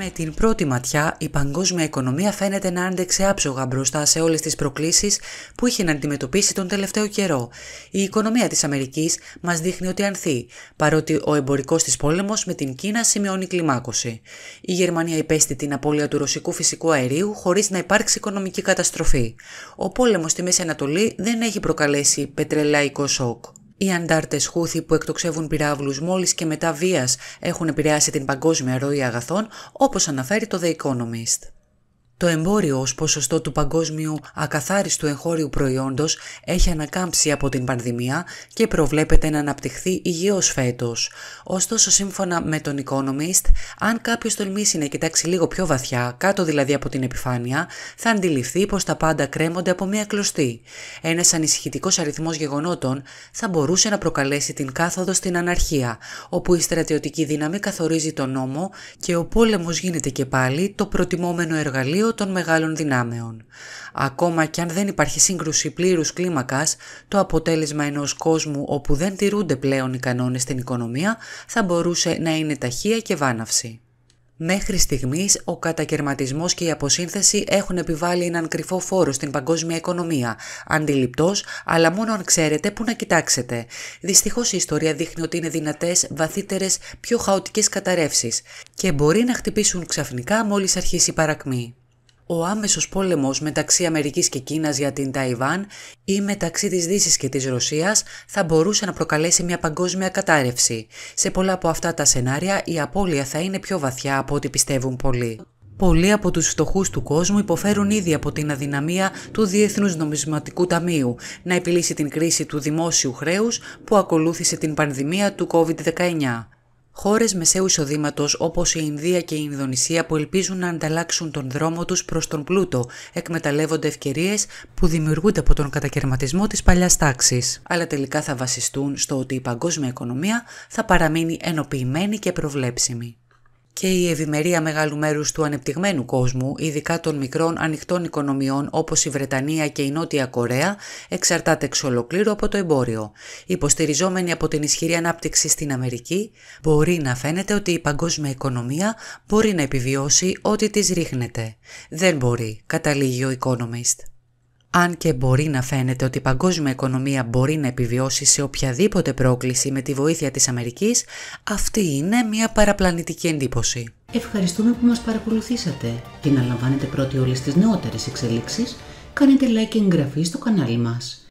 Με την πρώτη ματιά, η παγκόσμια οικονομία φαίνεται να άντεξε άψογα μπροστά σε όλες τις προκλήσεις που είχε να αντιμετωπίσει τον τελευταίο καιρό. Η οικονομία της Αμερικής μας δείχνει ότι ανθεί, παρότι ο εμπορικός της πόλεμος με την Κίνα σημειώνει κλιμάκωση. Η Γερμανία υπέστη την απώλεια του ρωσικού φυσικού αερίου χωρίς να υπάρξει οικονομική καταστροφή. Ο πόλεμος στη Μέση Ανατολή δεν έχει προκαλέσει πετρελαϊκό σοκ. Οι αντάρτες Χούθη που εκτοξεύουν πυράβλους μόλις και μετά βίας έχουν επηρεάσει την παγκόσμια ροή αγαθών, όπως αναφέρει το The Economist. Το εμπόριο ως ποσοστό του παγκόσμιου ακαθάριστου εγχώριου προϊόντος έχει ανακάμψει από την πανδημία και προβλέπεται να αναπτυχθεί υγιώς φέτος. Ωστόσο σύμφωνα με τον Economist, αν κάποιος τολμήσει να κοιτάξει λίγο πιο βαθιά, κάτω δηλαδή από την επιφάνεια, θα αντιληφθεί πως τα πάντα κρέμονται από μια κλωστή. Ένας ανησυχητικός αριθμός γεγονότων θα μπορούσε να προκαλέσει την κάθοδο στην αναρχία, όπου η στρατιωτική δύναμη καθορίζει τον νόμο και ο πόλεμος γίνεται και πάλι το προτιμόμενο εργαλείο των μεγάλων δυνάμεων. Ακόμα και αν δεν υπάρχει σύγκρουση πλήρους κλίμακας, το αποτέλεσμα ενός κόσμου όπου δεν τηρούνται πλέον οι κανόνες στην οικονομία θα μπορούσε να είναι ταχεία και βάναυση. Μέχρι στιγμής, ο κατακαιρματισμός και η αποσύνθεση έχουν επιβάλει έναν κρυφό φόρο στην παγκόσμια οικονομία. Αντιληπτός, αλλά μόνο αν ξέρετε που να κοιτάξετε. Δυστυχώς η ιστορία δείχνει ότι είναι δυνατές, βαθύτερες, πιο χαοτικές καταρρεύσεις και μπορεί να χτυπήσουν ξαφνικά μόλις αρχίσει η παρακμή ο άμεσος πόλεμος μεταξύ Αμερικής και Κίνας για την Ταϊβάν ή μεταξύ της Δύσης και της Ρωσίας θα μπορούσε να προκαλέσει μια παγκόσμια κατάρρευση. Σε πολλά από αυτά τα σενάρια η απώλεια θα είναι πιο βαθιά από ό,τι πιστεύουν πολλοί. Πολλοί από τους φτωχούς του κόσμου υποφέρουν ήδη από την αδυναμία του Διεθνούς Νομισματικού Ταμείου να επιλύσει την κρίση του δημόσιου χρέους που ακολούθησε την πανδημία του COVID-19. Χώρες μεσαίου εισοδήματος όπως η Ινδία και η Ινδονησία που ελπίζουν να ανταλλάξουν τον δρόμο τους προς τον πλούτο, εκμεταλλεύονται ευκαιρίες που δημιουργούνται από τον κατακαιρματισμό της παλιάς τάξης. Αλλά τελικά θα βασιστούν στο ότι η παγκόσμια οικονομία θα παραμείνει ενοποιημένη και προβλέψιμη και η ευημερία μεγάλου μέρους του ανεπτυγμένου κόσμου, ειδικά των μικρών ανοιχτών οικονομιών όπως η Βρετανία και η Νότια Κορέα, εξαρτάται εξ ολοκλήρου από το εμπόριο. Υποστηριζόμενη από την ισχυρή ανάπτυξη στην Αμερική, μπορεί να φαίνεται ότι η παγκόσμια οικονομία μπορεί να επιβιώσει ό,τι της ρίχνεται. Δεν μπορεί, καταλήγει ο Economist. Αν και μπορεί να φαίνεται ότι η παγκόσμια οικονομία μπορεί να επιβιώσει σε οποιαδήποτε πρόκληση με τη βοήθεια της Αμερικής, αυτή είναι μια παραπλανητική εντύπωση. Ευχαριστούμε που μας παρακολουθήσατε και να λαμβάνετε πρώτοι όλες τις νεότερες εξελίξεις, κάνετε like και εγγραφή στο κανάλι μας.